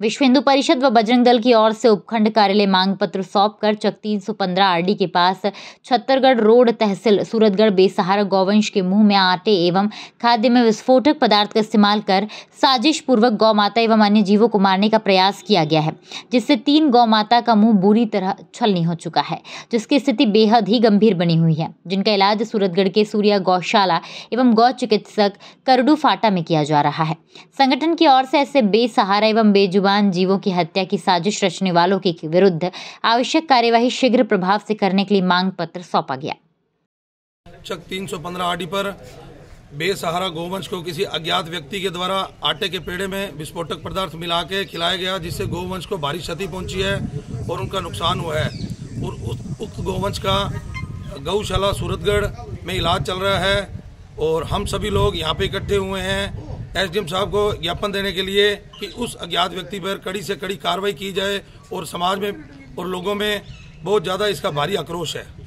विश्व हिंदू परिषद व बजरंग दल की ओर से उपखंड कार्यालय मांग पत्र सौंप कर चक तीन सौ पंद्रह आरडी के पास छत्तरगढ़ रोड तहसील सूरतगढ़ बेसहारा गौवंश के मुंह में आटे एवं खाद्य में विस्फोटक पदार्थ का इस्तेमाल कर साजिश पूर्वक गौ माता एवं अन्य जीवों को मारने का प्रयास किया गया है जिससे तीन गौ माता का मुंह बुरी तरह छलनी हो चुका है जिसकी स्थिति बेहद ही गंभीर बनी हुई है जिनका इलाज सूरतगढ़ के सूर्या गौशाला एवं गौ चिकित्सक करडू फाटा में किया जा रहा है संगठन की ओर से ऐसे बेसहारा एवं बेजुबा मूल्यवान जीवों की हत्या की साजिश रचने वालों के विरुद्ध आवश्यक कार्यवाही शीघ्र प्रभाव से करने के लिए मांग पत्र सौंपा गया तीन सौ पंद्रह आरडी पर बेसहारा गोवंश को किसी अज्ञात व्यक्ति के द्वारा आटे के पेड़े में विस्फोटक पदार्थ मिला के खिलाया गया जिससे गोवंश को भारी क्षति पहुंची है और उनका नुकसान हुआ है और उक्त गोवंश का गौशाला सूरतगढ़ में इलाज चल रहा है और हम सभी लोग यहाँ पे इकट्ठे हुए हैं एसडीएम साहब को ज्ञापन देने के लिए कि उस अज्ञात व्यक्ति पर कड़ी से कड़ी कार्रवाई की जाए और समाज में और लोगों में बहुत ज़्यादा इसका भारी आक्रोश है